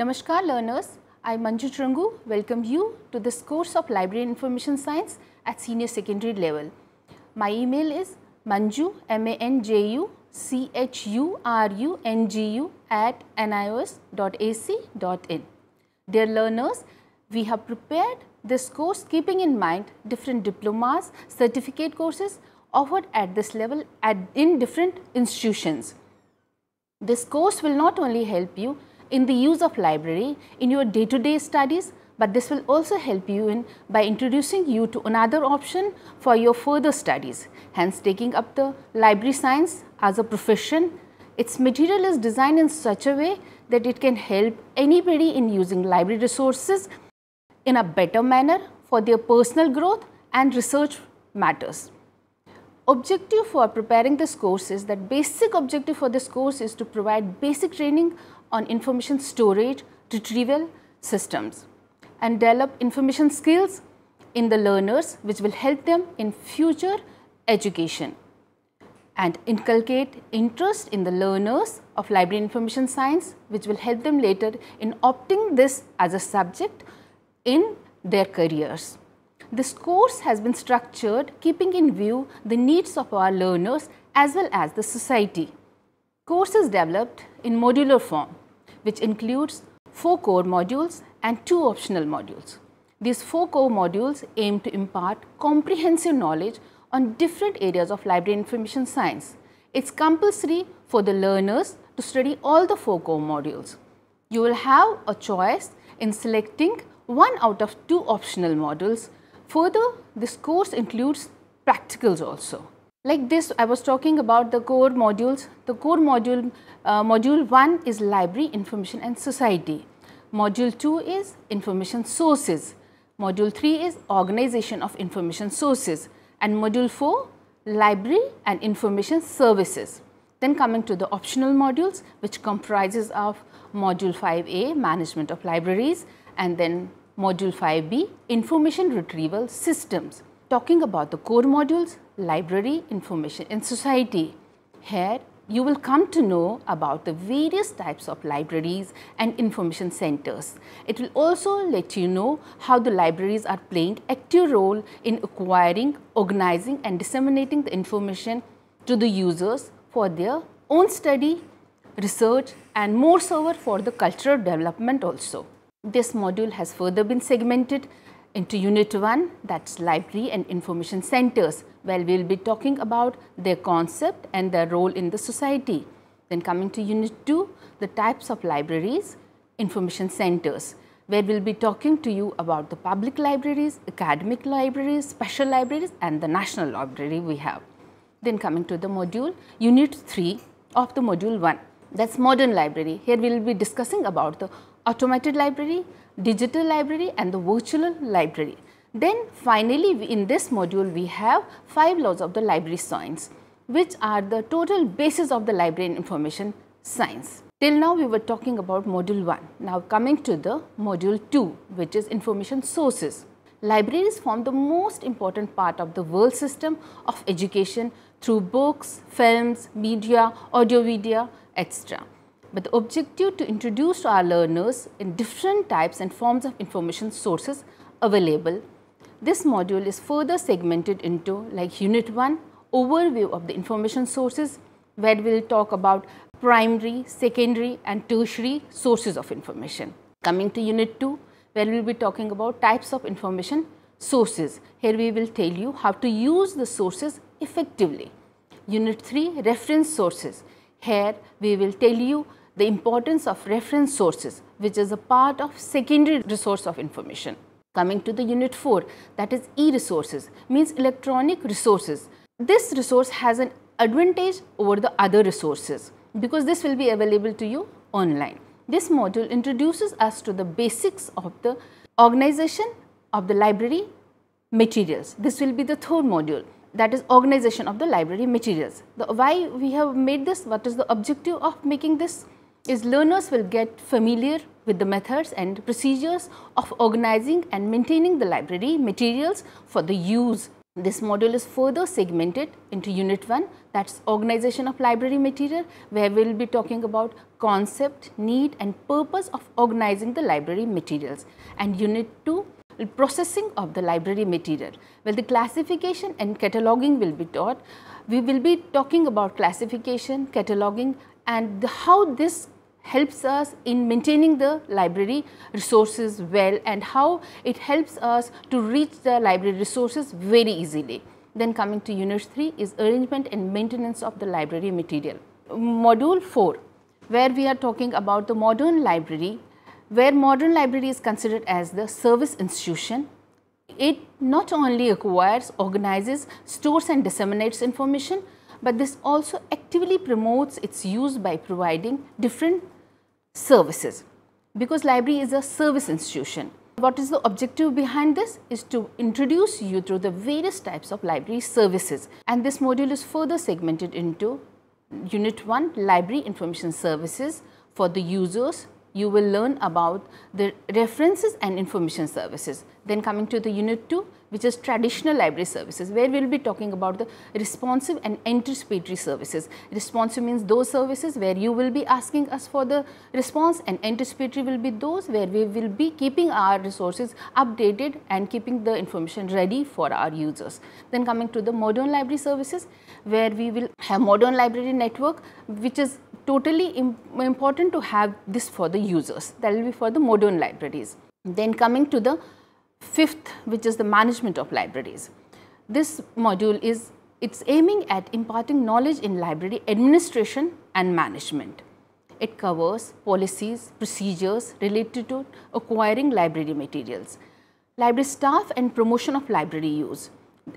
Namaskar learners, I am Manju Trangu, welcome you to this course of Library Information Science at Senior Secondary level. My email is manju, M-A-N-J-U, C-H-U-R-U-N-G-U at nios.ac.in. Dear learners, we have prepared this course keeping in mind different diplomas, certificate courses offered at this level at, in different institutions. This course will not only help you in the use of library in your day-to-day -day studies, but this will also help you in by introducing you to another option for your further studies. Hence, taking up the library science as a profession, its material is designed in such a way that it can help anybody in using library resources in a better manner for their personal growth and research matters objective for preparing this course is that basic objective for this course is to provide basic training on information storage, retrieval systems and develop information skills in the learners which will help them in future education and inculcate interest in the learners of library information science which will help them later in opting this as a subject in their careers. This course has been structured keeping in view the needs of our learners as well as the society. Course is developed in modular form which includes 4 core modules and 2 optional modules. These 4 core modules aim to impart comprehensive knowledge on different areas of library information science. It's compulsory for the learners to study all the 4 core modules. You will have a choice in selecting one out of two optional modules Further, this course includes practicals also. Like this, I was talking about the core modules. The core module, uh, module 1 is library, information and society. Module 2 is information sources. Module 3 is organization of information sources. And module 4, library and information services. Then coming to the optional modules, which comprises of module 5A, management of libraries, and then Module 5B Information Retrieval Systems talking about the core modules, library, information and society. Here you will come to know about the various types of libraries and information centers. It will also let you know how the libraries are playing active role in acquiring, organizing and disseminating the information to the users for their own study, research and more so for the cultural development also. This module has further been segmented into unit 1 that's library and information centers where we'll be talking about their concept and their role in the society. Then coming to unit 2 the types of libraries, information centers where we'll be talking to you about the public libraries, academic libraries, special libraries and the national library we have. Then coming to the module unit 3 of the module 1 that's modern library. Here we will be discussing about the automated library, digital library and the virtual library. Then finally in this module we have five laws of the library science which are the total basis of the library and information science. Till now we were talking about module 1. Now coming to the module 2 which is information sources. Libraries form the most important part of the world system of education through books, films, media, audio video, Extra, But the objective to introduce to our learners in different types and forms of information sources available. This module is further segmented into like unit 1 overview of the information sources where we will talk about primary, secondary and tertiary sources of information. Coming to unit 2 where we will be talking about types of information sources. Here we will tell you how to use the sources effectively. Unit 3 reference sources here we will tell you the importance of reference sources which is a part of secondary resource of information. Coming to the unit 4 that is e-resources means electronic resources. This resource has an advantage over the other resources because this will be available to you online. This module introduces us to the basics of the organization of the library materials. This will be the third module that is organization of the library materials. The, why we have made this, what is the objective of making this is learners will get familiar with the methods and procedures of organizing and maintaining the library materials for the use. This module is further segmented into unit 1 that's organization of library material where we will be talking about concept, need and purpose of organizing the library materials and unit 2 processing of the library material. Well, the classification and cataloging will be taught. We will be talking about classification, cataloging and the, how this helps us in maintaining the library resources well and how it helps us to reach the library resources very easily. Then coming to unit 3 is arrangement and maintenance of the library material. Module 4 where we are talking about the modern library where modern library is considered as the service institution, it not only acquires, organizes, stores and disseminates information, but this also actively promotes its use by providing different services because library is a service institution. What is the objective behind this is to introduce you through the various types of library services and this module is further segmented into Unit 1 Library Information Services for the users, you will learn about the references and information services. Then coming to the unit 2 which is traditional library services where we will be talking about the responsive and anticipatory services. Responsive means those services where you will be asking us for the response and anticipatory will be those where we will be keeping our resources updated and keeping the information ready for our users. Then coming to the modern library services where we will have modern library network which is totally important to have this for the users. That will be for the modern libraries. Then coming to the fifth, which is the management of libraries. This module is it's aiming at imparting knowledge in library administration and management. It covers policies, procedures related to acquiring library materials, library staff and promotion of library use,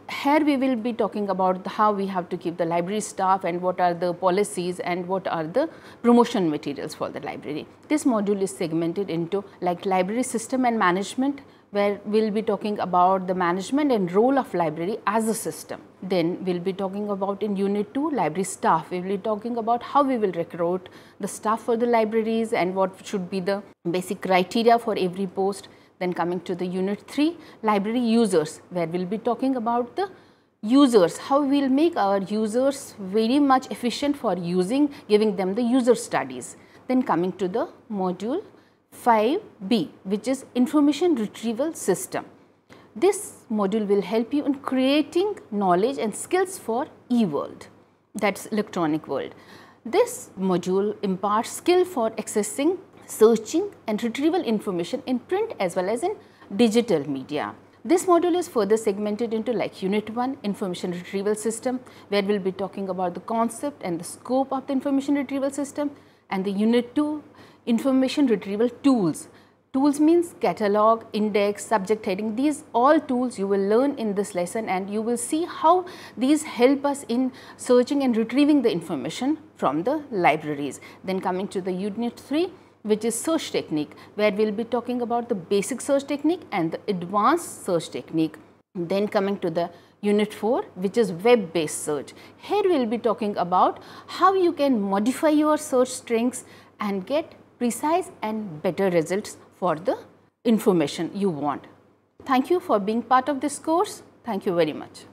here we will be talking about how we have to keep the library staff and what are the policies and what are the promotion materials for the library. This module is segmented into like library system and management where we will be talking about the management and role of library as a system. Then we will be talking about in unit 2 library staff, we will be talking about how we will recruit the staff for the libraries and what should be the basic criteria for every post then coming to the unit 3, library users, where we'll be talking about the users, how we'll make our users very much efficient for using, giving them the user studies. Then coming to the module 5B, which is information retrieval system. This module will help you in creating knowledge and skills for e-world, that's electronic world. This module imparts skill for accessing searching and retrieval information in print as well as in digital media. This module is further segmented into like unit 1 information retrieval system where we'll be talking about the concept and the scope of the information retrieval system and the unit 2 information retrieval tools. Tools means catalog, index, subject heading these all tools you will learn in this lesson and you will see how these help us in searching and retrieving the information from the libraries. Then coming to the unit 3 which is search technique where we will be talking about the basic search technique and the advanced search technique. Then coming to the unit 4 which is web based search. Here we will be talking about how you can modify your search strings and get precise and better results for the information you want. Thank you for being part of this course. Thank you very much.